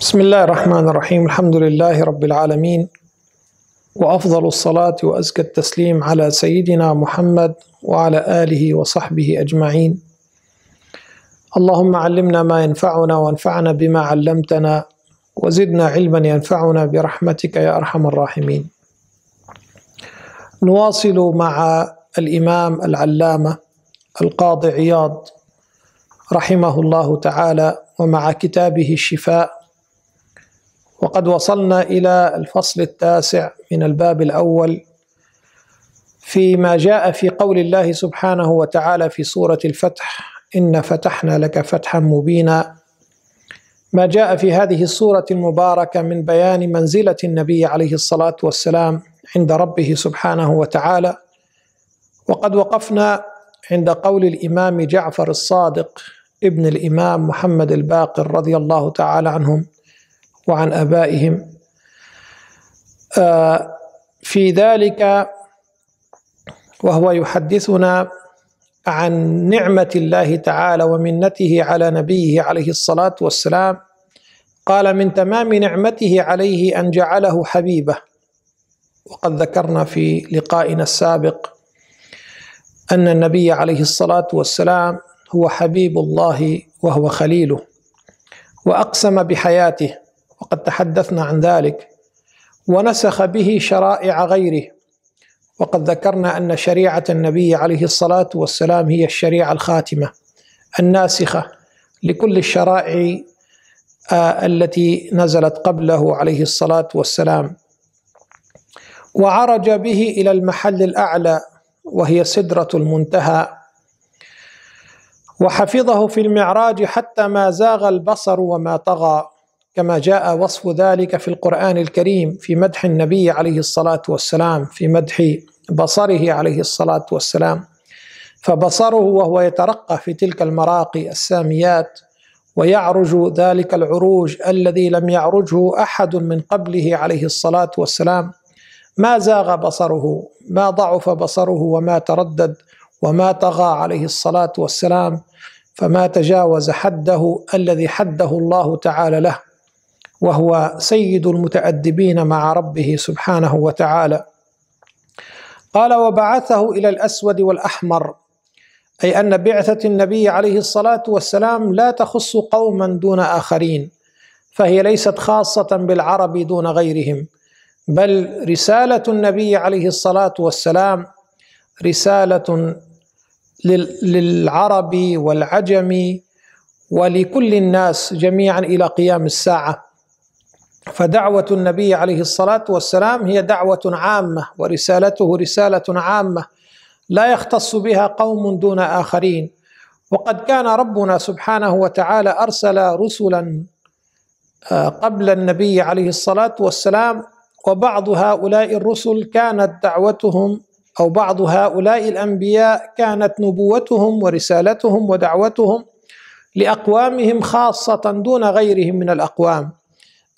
بسم الله الرحمن الرحيم الحمد لله رب العالمين وافضل الصلاه وازكى التسليم على سيدنا محمد وعلى اله وصحبه اجمعين اللهم علمنا ما ينفعنا وانفعنا بما علمتنا وزدنا علما ينفعنا برحمتك يا ارحم الراحمين نواصل مع الامام العلامه القاضي عياض رحمه الله تعالى ومع كتابه الشفاء وقد وصلنا الى الفصل التاسع من الباب الاول فيما جاء في قول الله سبحانه وتعالى في سوره الفتح ان فتحنا لك فتحا مبينا ما جاء في هذه السوره المباركه من بيان منزله النبي عليه الصلاه والسلام عند ربه سبحانه وتعالى وقد وقفنا عند قول الامام جعفر الصادق ابن الامام محمد الباقر رضي الله تعالى عنهم وعن ابائهم آه، في ذلك وهو يحدثنا عن نعمه الله تعالى ومنته على نبيه عليه الصلاه والسلام قال من تمام نعمته عليه ان جعله حبيبه وقد ذكرنا في لقائنا السابق ان النبي عليه الصلاه والسلام هو حبيب الله وهو خليله واقسم بحياته وقد تحدثنا عن ذلك ونسخ به شرائع غيره وقد ذكرنا ان شريعه النبي عليه الصلاه والسلام هي الشريعه الخاتمه الناسخه لكل الشرائع آه، التي نزلت قبله عليه الصلاه والسلام وعرج به الى المحل الاعلى وهي سدره المنتهى وحفظه في المعراج حتى ما زاغ البصر وما طغى كما جاء وصف ذلك في القرآن الكريم في مدح النبي عليه الصلاة والسلام في مدح بصره عليه الصلاة والسلام فبصره وهو يترقى في تلك المراقي الساميات ويعرج ذلك العروج الذي لم يعرجه احد من قبله عليه الصلاه والسلام ما زاغ بصره ما ضعف بصره وما تردد وما طغى عليه الصلاه والسلام فما تجاوز حده الذي حده الله تعالى له وهو سيد المتأدبين مع ربه سبحانه وتعالى قال وبعثه إلى الأسود والأحمر أي أن بعثة النبي عليه الصلاة والسلام لا تخص قوما دون آخرين فهي ليست خاصة بالعرب دون غيرهم بل رسالة النبي عليه الصلاة والسلام رسالة للعرب والعجم ولكل الناس جميعا إلى قيام الساعة فدعوة النبي عليه الصلاة والسلام هي دعوة عامة ورسالته رسالة عامة لا يختص بها قوم دون آخرين وقد كان ربنا سبحانه وتعالى أرسل رسلا آه، قبل النبي عليه الصلاة والسلام وبعض هؤلاء الرسل كانت دعوتهم أو بعض هؤلاء الأنبياء كانت نبوتهم ورسالتهم ودعوتهم لأقوامهم خاصة دون غيرهم من الأقوام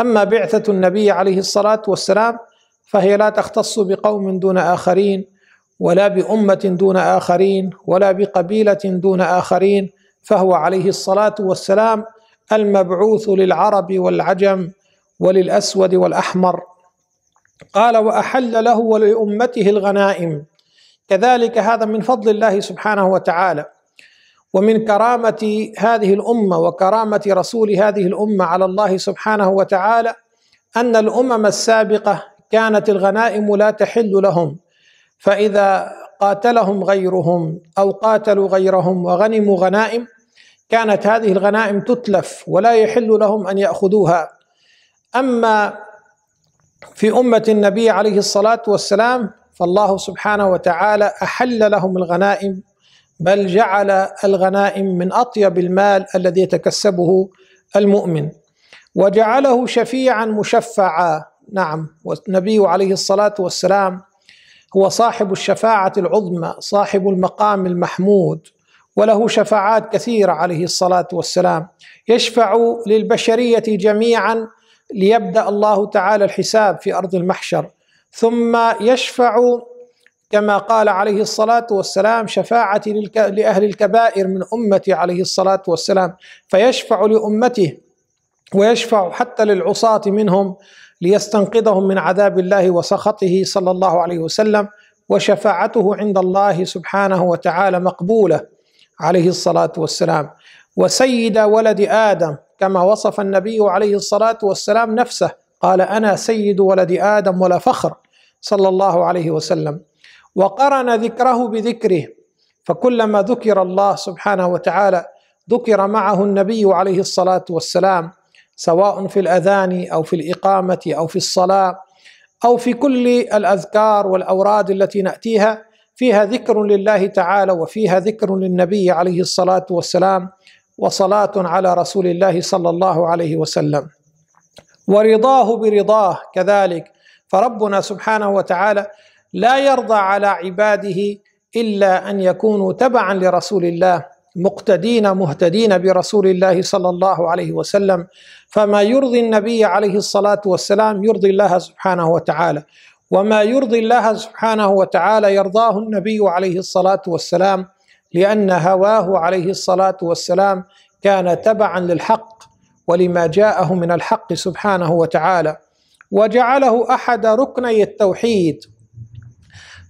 أما بعثة النبي عليه الصلاة والسلام فهي لا تختص بقوم دون آخرين ولا بأمة دون آخرين ولا بقبيلة دون آخرين فهو عليه الصلاة والسلام المبعوث للعرب والعجم وللأسود والأحمر قال وأحل له ولأمته الغنائم كذلك هذا من فضل الله سبحانه وتعالى ومن كرامة هذه الأمة وكرامة رسول هذه الأمة على الله سبحانه وتعالى أن الأمم السابقة كانت الغنائم لا تحل لهم فإذا قاتلهم غيرهم أو قاتلوا غيرهم وغنموا غنائم كانت هذه الغنائم تتلف ولا يحل لهم أن يأخذوها أما في أمة النبي عليه الصلاة والسلام فالله سبحانه وتعالى أحل لهم الغنائم بل جعل الغنائم من اطيب المال الذي يتكسبه المؤمن وجعله شفيعا مشفعا نعم والنبي عليه الصلاه والسلام هو صاحب الشفاعه العظمى صاحب المقام المحمود وله شفاعات كثيره عليه الصلاه والسلام يشفع للبشريه جميعا ليبدا الله تعالى الحساب في ارض المحشر ثم يشفع كما قال عليه الصلاة والسلام شفاعة لأهل الكبائر من أمتي عليه الصلاة والسلام فيشفع لأمته ويشفع حتى للعصاة منهم ليستنقذهم من عذاب الله وسخطه صلى الله عليه وسلم وشفاعته عند الله سبحانه وتعالى مقبولة عليه الصلاة والسلام وسيد ولد آدم كما وصف النبي عليه الصلاة والسلام نفسه قال أنا سيد ولد آدم ولا فخر صلى الله عليه وسلم وقرن ذكره بذكره فكلما ذكر الله سبحانه وتعالى ذكر معه النبي عليه الصلاه والسلام سواء في الاذان او في الاقامه او في الصلاه او في كل الاذكار والاوراد التي ناتيها فيها ذكر لله تعالى وفيها ذكر للنبي عليه الصلاه والسلام وصلاه على رسول الله صلى الله عليه وسلم ورضاه برضاه كذلك فربنا سبحانه وتعالى لا يرضى على عباده الا ان يكونوا تبعا لرسول الله مقتدين مهتدين برسول الله صلى الله عليه وسلم فما يرضي النبي عليه الصلاه والسلام يرضي الله سبحانه وتعالى وما يرضي الله سبحانه وتعالى يرضاه النبي عليه الصلاه والسلام لان هواه عليه الصلاه والسلام كان تبعا للحق ولما جاءه من الحق سبحانه وتعالى وجعله احد ركني التوحيد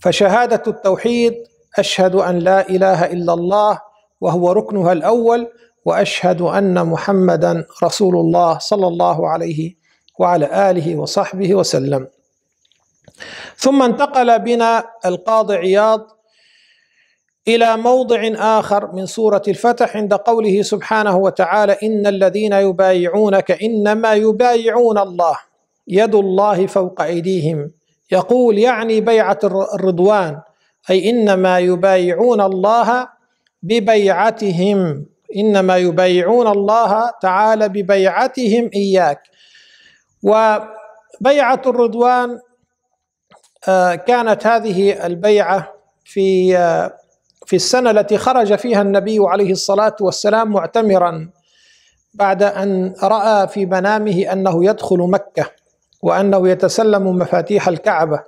فشهادة التوحيد أشهد أن لا إله إلا الله وهو ركنها الأول وأشهد أن محمدا رسول الله صلى الله عليه وعلى آله وصحبه وسلم ثم انتقل بنا القاضي عياض إلى موضع آخر من سورة الفتح عند قوله سبحانه وتعالى إن الذين يبايعونك إنما يبايعون الله يد الله فوق أيديهم يقول يعني بيعة الرضوان أي إنما يبايعون الله ببيعتهم إنما يبايعون الله تعالى ببيعتهم إياك وبيعة الرضوان آه، كانت هذه البيعة في آه، في السنة التي خرج فيها النبي عليه الصلاة والسلام معتمرا بعد أن رأى في منامه أنه يدخل مكة وأنه يتسلم مفاتيح الكعبة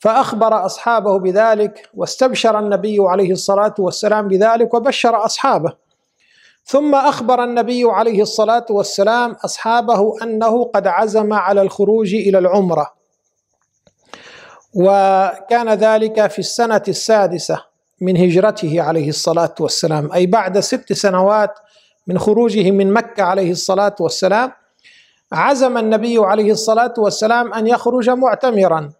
فأخبر أصحابه بذلك واستبشر النبي عليه الصلاة والسلام بذلك وبشر أصحابه ثم أخبر النبي عليه الصلاة والسلام أصحابه أنه قد عزم على الخروج إلى العمرة وكان ذلك في السنة السادسة من هجرته عليه الصلاة والسلام أي بعد ست سنوات من خروجه من مكة عليه الصلاة والسلام عزم النبي عليه الصلاه والسلام ان يخرج معتمرا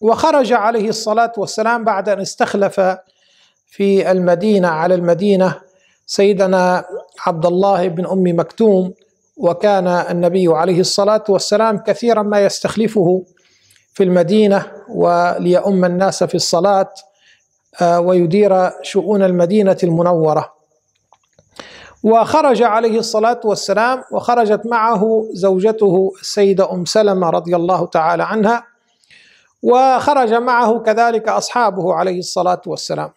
وخرج عليه الصلاه والسلام بعد ان استخلف في المدينه على المدينه سيدنا عبد الله بن ام مكتوم وكان النبي عليه الصلاه والسلام كثيرا ما يستخلفه في المدينه وليؤم الناس في الصلاه آه، ويدير شؤون المدينه المنوره وخرج عليه الصلاة والسلام وخرجت معه زوجته السيدة أم سلمة رضي الله تعالى عنها وخرج معه كذلك أصحابه عليه الصلاة والسلام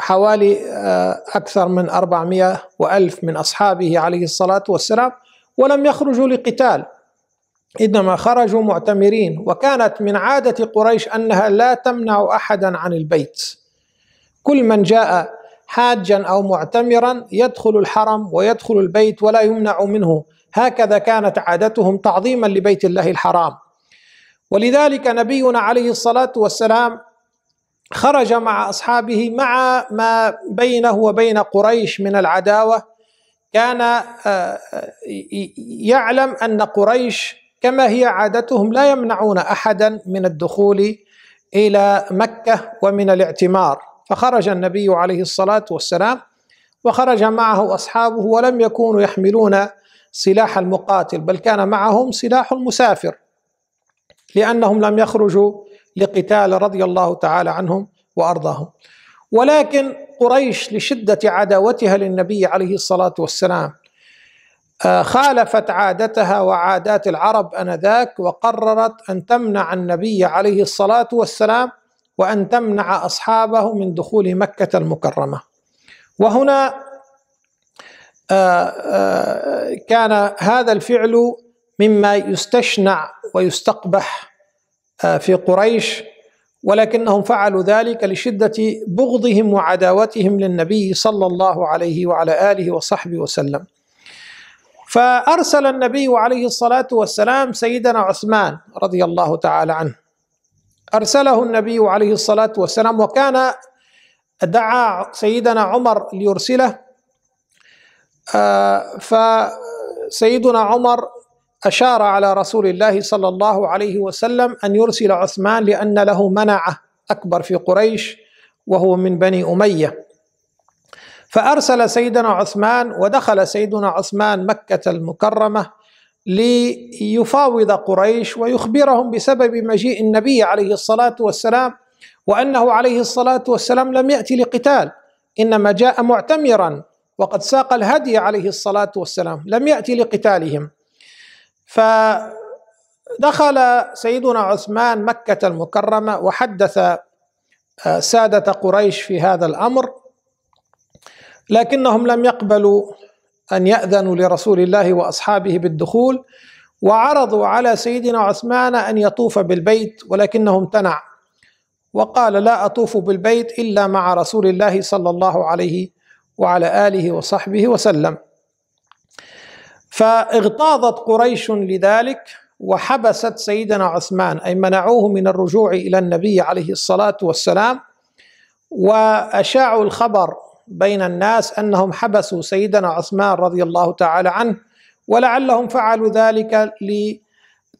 حوالي آه، أكثر من 400 وألف من أصحابه عليه الصلاة والسلام ولم يخرجوا لقتال إنما خرجوا معتمرين وكانت من عادة قريش أنها لا تمنع أحدا عن البيت كل من جاء حاجا أو معتمرا يدخل الحرم ويدخل البيت ولا يمنع منه هكذا كانت عادتهم تعظيما لبيت الله الحرام ولذلك نبينا عليه الصلاة والسلام خرج مع أصحابه مع ما بينه وبين قريش من العداوة كان آه، آه، يعلم أن قريش كما هي عادتهم لا يمنعون أحدا من الدخول إلى مكة ومن الاعتمار فخرج النبي عليه الصلاة والسلام وخرج معه أصحابه ولم يكونوا يحملون سلاح المقاتل بل كان معهم سلاح المسافر لأنهم لم يخرجوا لقتال رضي الله تعالى عنهم وأرضاهم ولكن قريش لشدة عداوتها للنبي عليه الصلاة والسلام آه، خالفت عادتها وعادات العرب انذاك وقررت ان تمنع النبي عليه الصلاه والسلام وأن تمنع أصحابه من دخول مكة المكرمة وهنا آه، آه، كان هذا الفعل مما يستشنع ويستقبح آه، في قريش ولكنهم فعلوا ذلك لشدة بغضهم وعداوتهم للنبي صلى الله عليه وعلى آله وصحبه وسلم فأرسل النبي عليه الصلاة والسلام سيدنا عثمان رضي الله تعالى عنه أرسله النبي عليه الصلاة والسلام وكان دعا سيدنا عمر ليرسله آه، فسيدنا عمر أشار على رسول الله صلى الله عليه وسلم أن يرسل عثمان لأن له منعة أكبر في قريش وهو من بني أمية فأرسل سيدنا عثمان ودخل سيدنا عثمان مكة المكرمة ليفاوض قريش ويخبرهم بسبب مجيء النبي عليه الصلاه والسلام وانه عليه الصلاه والسلام لم ياتي لقتال انما جاء معتمرا وقد ساق الهدي عليه الصلاه والسلام لم ياتي لقتالهم فدخل سيدنا عثمان مكه المكرمه وحدث آه، ساده قريش في هذا الامر لكنهم لم يقبلوا أن يأذنوا لرسول الله وأصحابه بالدخول وعرضوا على سيدنا عثمان أن يطوف بالبيت ولكنه امتنع وقال لا أطوف بالبيت إلا مع رسول الله صلى الله عليه وعلى آله وصحبه وسلم فاغتاظت قريش لذلك وحبست سيدنا عثمان أي منعوه من الرجوع إلى النبي عليه الصلاة والسلام وأشاعوا الخبر بين الناس انهم حبسوا سيدنا عثمان رضي الله تعالى عنه ولعلهم فعلوا ذلك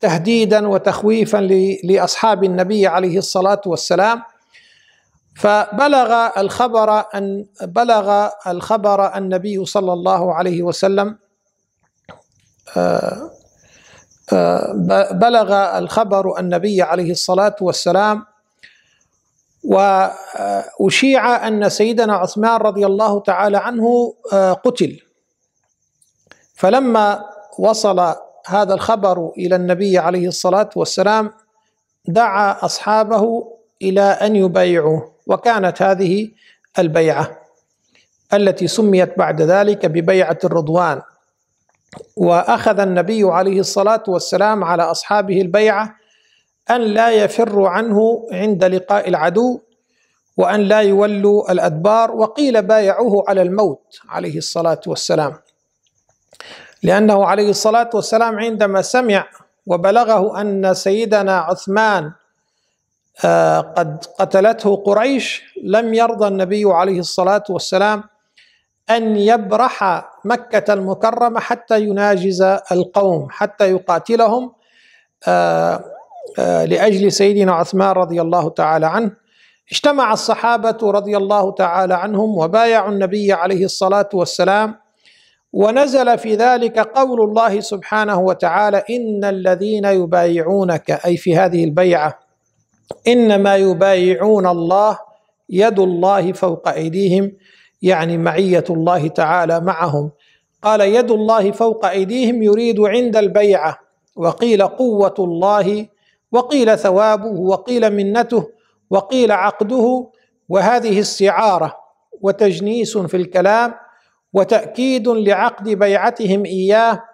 تهديدا وتخويفا لاصحاب النبي عليه الصلاه والسلام فبلغ الخبر ان بلغ الخبر النبي صلى الله عليه وسلم آه، آه، بلغ الخبر النبي عليه الصلاه والسلام وأشيع أن سيدنا عثمان رضي الله تعالى عنه آه، قتل فلما وصل هذا الخبر إلى النبي عليه الصلاة والسلام دعا أصحابه إلى أن يبايعوه وكانت هذه البيعة التي سميت بعد ذلك ببيعة الرضوان وأخذ النبي عليه الصلاة والسلام على أصحابه البيعة أن لا يفروا عنه عند لقاء العدو وأن لا يولوا الأدبار وقيل بايعوه على الموت عليه الصلاة والسلام لأنه عليه الصلاة والسلام عندما سمع وبلغه أن سيدنا عثمان آه، قد قتلته قريش لم يرضى النبي عليه الصلاة والسلام أن يبرح مكة المكرمة حتى يناجز القوم حتى يقاتلهم آه، آه، لأجل سيدنا عثمان رضي الله تعالى عنه اجتمع الصحابة رضي الله تعالى عنهم وبايعوا النبي عليه الصلاة والسلام ونزل في ذلك قول الله سبحانه وتعالى إن الذين يبايعونك أي في هذه البيعة إنما يبايعون الله يد الله فوق أيديهم يعني معية الله تعالى معهم قال يد الله فوق أيديهم يريد عند البيعة وقيل قوة الله وقيل ثوابه وقيل منته وقيل عقده وهذه استعاره وتجنيس في الكلام وتاكيد لعقد بيعتهم اياه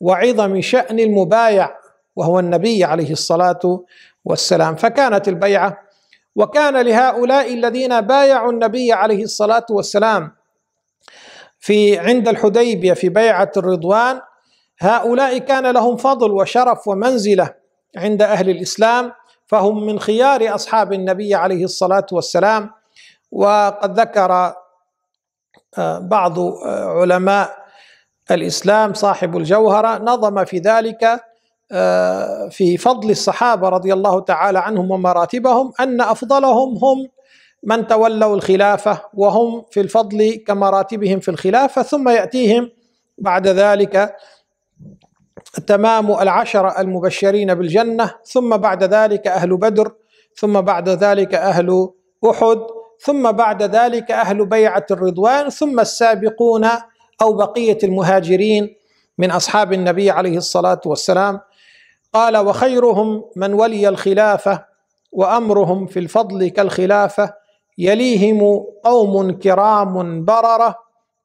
وعظم شان المبايع وهو النبي عليه الصلاه والسلام فكانت البيعه وكان لهؤلاء الذين بايعوا النبي عليه الصلاه والسلام في عند الحديبيه في بيعه الرضوان هؤلاء كان لهم فضل وشرف ومنزله عند اهل الاسلام فهم من خيار اصحاب النبي عليه الصلاه والسلام وقد ذكر آه، بعض آه، علماء الاسلام صاحب الجوهره نظم في ذلك آه، في فضل الصحابه رضي الله تعالى عنهم ومراتبهم ان افضلهم هم من تولوا الخلافه وهم في الفضل كمراتبهم في الخلافه ثم ياتيهم بعد ذلك تمام العشرة المبشرين بالجنة ثم بعد ذلك أهل بدر ثم بعد ذلك أهل أحد ثم بعد ذلك أهل بيعة الرضوان ثم السابقون أو بقية المهاجرين من أصحاب النبي عليه الصلاة والسلام قال وخيرهم من ولي الخلافة وأمرهم في الفضل كالخلافة يليهم قوم كرام بررة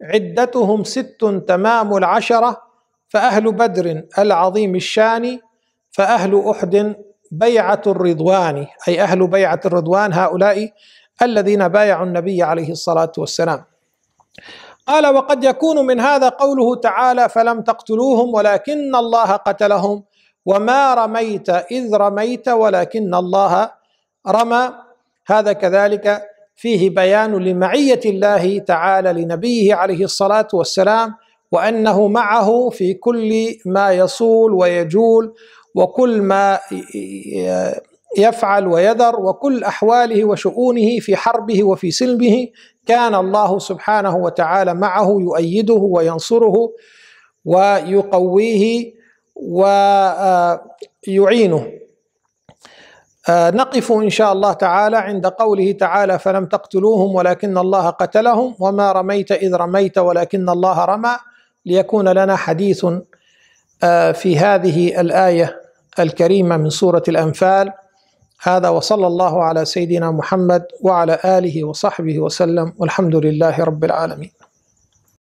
عدتهم ست تمام العشره فأهل بدر العظيم الشان فأهل أحد بيعة الرضوان أي أهل بيعة الرضوان هؤلاء الذين بايعوا النبي عليه الصلاة والسلام قال وقد يكون من هذا قوله تعالى فلم تقتلوهم ولكن الله قتلهم وما رميت إذ رميت ولكن الله رمى هذا كذلك فيه بيان لمعية الله تعالى لنبيه عليه الصلاة والسلام وأنه معه في كل ما يصول ويجول وكل ما يفعل ويذر وكل أحواله وشؤونه في حربه وفي سلمه كان الله سبحانه وتعالى معه يؤيده وينصره ويقويه ويعينه نقف ان شاء الله تعالى عند قوله تعالى فلم تقتلوهم ولكن الله قتلهم وما رميت اذ رميت ولكن الله رمى ليكون لنا حديث آه، في هذه الايه الكريمه من سوره الانفال هذا وصلى الله على سيدنا محمد وعلى اله وصحبه وسلم والحمد لله رب العالمين